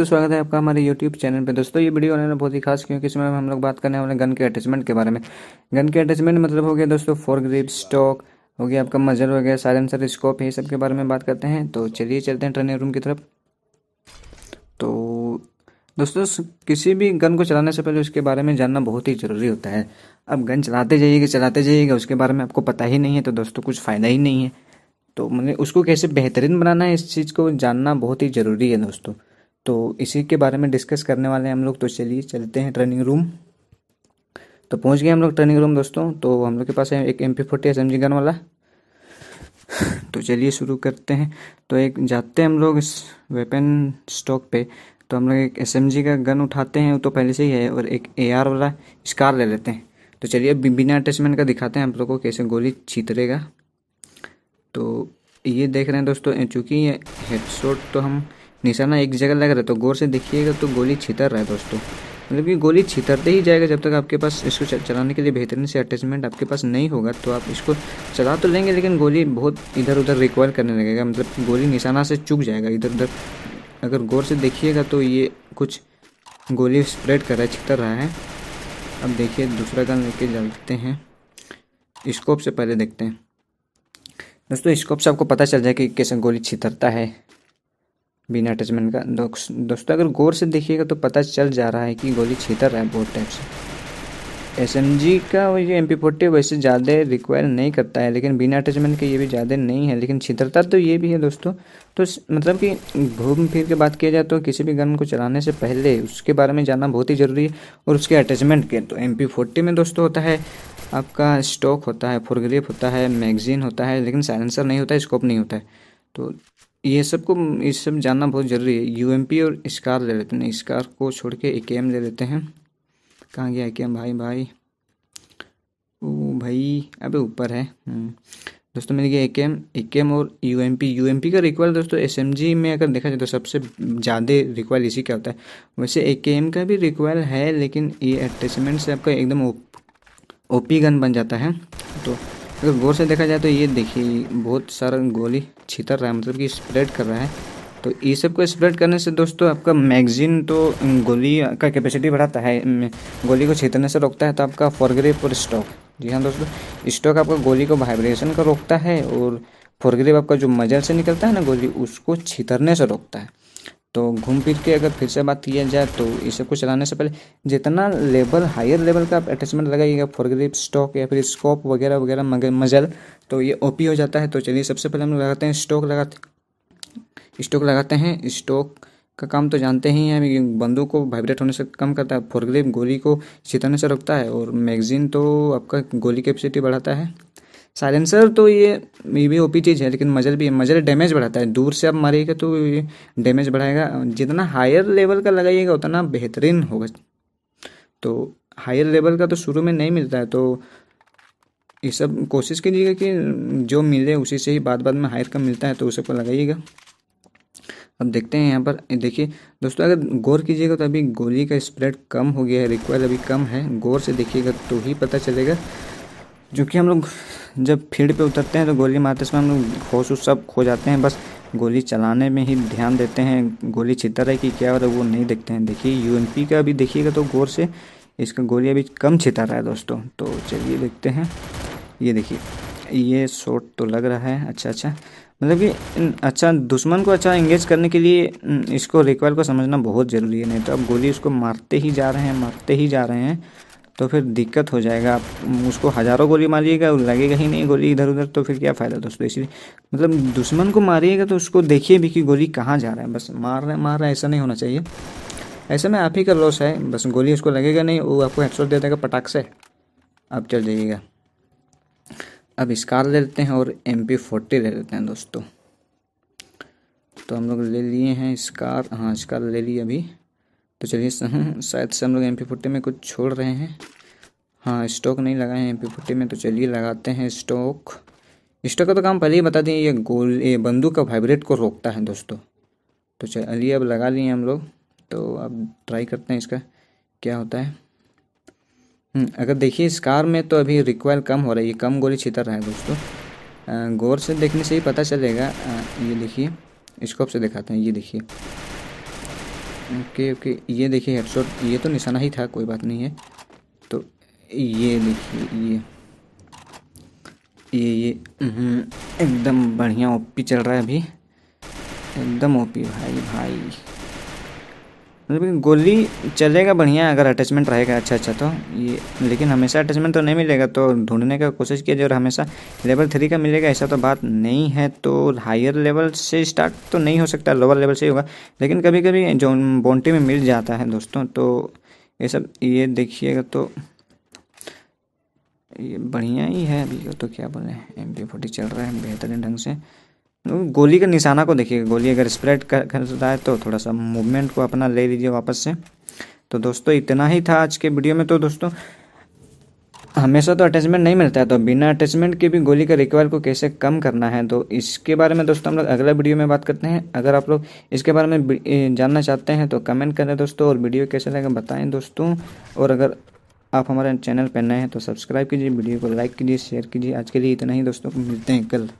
तो स्वागत है आपका हमारे YouTube चैनल पे दोस्तों ये वीडियो होने बहुत ही खास क्योंकि इसमें हम लोग बात करने वाले गन के अटैचमेंट के बारे में गन के अटैचमेंट मतलब हो गया दोस्तों फोर ग्रिप स्टॉक हो गया आपका मजर वगैरह सारे साइलेंसर स्कोप ये सब के बारे में बात करते हैं तो चलिए चलते हैं ट्रेनिंग रूम की तरफ तो दोस्तों किसी भी गन को चलाने से पहले उसके बारे में जानना बहुत ही ज़रूरी होता है अब गन चलाते जाइएगा चलाते जाइएगा उसके बारे में आपको पता ही नहीं है तो दोस्तों कुछ फ़ायदा ही नहीं है तो मैंने मतलब उसको कैसे बेहतरीन बनाना है इस चीज़ को जानना बहुत ही ज़रूरी है दोस्तों तो इसी के बारे में डिस्कस करने वाले हैं हम लोग तो चलिए चलते हैं ट्रेनिंग रूम तो पहुंच गए हम लोग ट्रेनिंग रूम दोस्तों तो हम लोग के पास है एक M P forty S M G gun वाला तो चलिए शुरू करते हैं तो एक जाते हैं हम लोग इस वेपन स्टॉक पे तो हम लोग एक एस एम जी का गन उठाते हैं वो तो पहले से ही है और एक ए आर वाला स्कार ले लेते हैं तो चलिए अब बिना अटैचमेंट का दिखाते हैं हम लोग को कैसे गोली छीतरेगा तो ये देख रहे हैं दोस्तों चूँकि ये हेड तो हम निशाना एक जगह लग रहा है तो गौर से देखिएगा तो गोली छितर रहा है दोस्तों मतलब कि गोली छितरते ही जाएगा जब तक आपके पास इसको चलाने के लिए बेहतरीन से अटैचमेंट आपके पास नहीं होगा तो आप इसको चला तो लेंगे लेकिन गोली बहुत इधर उधर रिक्वायर करने लगेगा मतलब गोली निशाना से चुक जाएगा इधर उधर अगर गौर से देखिएगा तो ये कुछ गोली स्प्रेड कर रहा है छितर रहा है अब देखिए दूसरा गन लेके चलते हैं स्कोप से पहले देखते हैं दोस्तों स्कोप से आपको पता चल जाए कि कैसे गोली छितरता है बिना अटैचमेंट का दोस्तों अगर गौर से देखिएगा तो पता चल जा रहा है कि गोली छीतर रहा है बहुत टाइप से एस एम जी का ये एम पी फोर्टी वैसे ज़्यादा रिक्वायर नहीं करता है लेकिन बिना अटैचमेंट के ये भी ज़्यादा नहीं है लेकिन छितरता तो ये भी है दोस्तों तो मतलब कि घूम फिर के बात किया जाए तो किसी भी गन को चलाने से पहले उसके बारे में जानना बहुत ही ज़रूरी है और उसके अटैचमेंट के तो एम पी फोर्टी में दोस्तों होता है आपका स्टॉक होता है फोरग्रिप होता है मैगजीन होता है लेकिन साइलेंसर नहीं होता है स्कोप नहीं होता है तो ये सबको ये सब जानना बहुत ज़रूरी है यू और स्कार ले लेते हैं स्कार को छोड़ के ए ले लेते हैं कहाँ गया ए भाई भाई ओ भाई अबे ऊपर है हम्म। दोस्तों मैंने कहा ए K M A K M और U M P U M P का रिक्वायर दोस्तों एस एम जी में अगर देखा जाए तो सबसे ज़्यादा रिक्वायर इसी का होता है वैसे ए के एम का भी रिक्वायर है लेकिन ये अटैचमेंट से आपका एकदम ओ पी गन बन जाता है तो अगर गौर से देखा जाए तो ये देखिए बहुत सारा गोली छितर रहा है मतलब कि स्प्रेड कर रहा है तो ये सब को स्प्रेड करने से दोस्तों आपका मैगजीन तो गोली का कैपेसिटी बढ़ाता है गोली को छितरने से रोकता है तो आपका फॉरग्रेप और स्टॉक जी हाँ दोस्तों स्टॉक आपका गोली को वाइब्रेशन का रोकता है और फॉरग्रेप आपका जो मजल से निकलता है ना गोली उसको छितरने से रोकता है तो घूम फिर के अगर फिर से बात किया जाए तो इसे कुछ चलाने से पहले जितना लेवल हायर लेवल का आप अटैचमेंट लगाइएगा फोरग्रिप स्टॉक या फिर स्कोप वगैरह वगैरह मजल तो ये ओपी हो जाता है तो चलिए सबसे पहले हम लगाते हैं स्टॉक लगाते स्टॉक लगाते हैं स्टॉक का काम तो जानते ही हैं बंदूक को वाइब्रेट होने से कम करता है फोरग्रिप गोली को छिताने से रोकता है और मैगजीन तो आपका गोली कैपेसिटी बढ़ाता है साइलेंसर तो ये ये भी ओपी चीज़ है लेकिन मजर भी मजर डैमेज बढ़ाता है दूर से आप मारेगा तो ये डैमेज बढ़ाएगा जितना हायर लेवल का लगाइएगा उतना बेहतरीन होगा तो हायर लेवल का तो शुरू में नहीं मिलता है तो ये सब कोशिश कीजिएगा कि जो मिले उसी से ही बाद बाद में हायर का मिलता है तो उसे को लगाइएगा अब देखते हैं यहाँ पर देखिए दोस्तों अगर गौर कीजिएगा तो अभी गोली का स्प्रेड कम हो गया है रिक्वायर अभी कम है गौर से देखिएगा तो ही पता चलेगा जो कि हम लोग जब फील्ड पे उतरते हैं तो गोली मारते समय हम लोग होश सब खो जाते हैं बस गोली चलाने में ही ध्यान देते हैं गोली छिता है कि क्या हो रहा है वो नहीं देखते हैं देखिए पी का अभी देखिएगा तो गौर से इसका गोली अभी कम छिता रहा है दोस्तों तो चलिए देखते हैं ये देखिए ये शॉट तो लग रहा है अच्छा अच्छा मतलब कि अच्छा दुश्मन को अच्छा इंगेज करने के लिए इसको रिक्वायर को समझना बहुत ज़रूरी है नहीं तो अब गोली उसको मारते ही जा रहे हैं मारते ही जा रहे हैं तो फिर दिक्कत हो जाएगा आप उसको हज़ारों गोली मारिएगा और लगेगा ही नहीं गोली इधर उधर तो फिर क्या फ़ायदा दोस्तों इसलिए मतलब दुश्मन को मारिएगा तो उसको देखिए भी कि गोली कहाँ जा रहा है बस मार है मार रहा है ऐसा नहीं होना चाहिए ऐसे में आप ही का लॉस है बस गोली उसको लगेगा नहीं वो आपको एक्सोर दे देगा पटाख से आप चल जाइएगा अब स्कार ले लेते हैं और एम पी फोर्टी ले लेते हैं दोस्तों तो हम लोग ले लिए हैं स्कार हाँ स्कार ले लिए अभी तो चलिए हम्म, हम्म, शायद से हम लोग एम पी में कुछ छोड़ रहे हैं हाँ स्टॉक नहीं लगाए हैं एम पी में तो चलिए लगाते हैं स्टॉक स्टॉक का तो काम पहले ही बता दें ये गोल ये बंदूक का वाइब्रेट को रोकता है दोस्तों तो चलिए अब लगा लिए हम लोग तो अब ट्राई करते हैं इसका क्या होता है हम्म, अगर देखिए इस कार में तो अभी रिक्वायर कम हो रही है कम गोली छितर रहा है दोस्तों गौर से देखने से ही पता चलेगा ये देखिए स्कोप से दिखाते हैं ये देखिए ओके ओके ये देखिए हेडशॉट ये तो निशाना ही था कोई बात नहीं है तो ये देखिए ये ये ये हम्म, एकदम बढ़िया ओपी चल रहा है अभी एकदम ओपी भाई भाई लेकिन गोली चलेगा बढ़िया अगर अटैचमेंट रहेगा अच्छा अच्छा तो ये लेकिन हमेशा अटैचमेंट तो नहीं मिलेगा तो ढूंढने का कोशिश कीजिए और हमेशा लेवल थ्री का मिलेगा ऐसा तो बात नहीं है तो हायर लेवल से स्टार्ट तो नहीं हो सकता लोअर लेवल से ही होगा लेकिन कभी कभी जो बॉन्टी में मिल जाता है दोस्तों तो ये सब ये देखिएगा तो ये बढ़िया ही है अभी तो क्या बोले एम पी फोर्टी चल रहा है बेहतरीन ढंग से तो गोली का निशाना को देखिए गोली अगर स्प्रेड कर, कर रहा है तो थोड़ा सा मूवमेंट को अपना ले लीजिए वापस से तो दोस्तों इतना ही था आज के वीडियो में तो दोस्तों हमेशा तो अटैचमेंट नहीं मिलता है तो बिना अटैचमेंट के भी गोली का रिक्वायर को कैसे कम करना है तो इसके बारे में दोस्तों हम लोग अगला वीडियो में बात करते हैं अगर आप लोग इसके बारे में जानना चाहते हैं तो कमेंट करें दोस्तों और वीडियो कैसे लगे बताएं दोस्तों और अगर आप हमारे चैनल पर नए हैं तो सब्सक्राइब कीजिए वीडियो को लाइक कीजिए शेयर कीजिए आज के लिए इतना ही दोस्तों मिलते हैं कल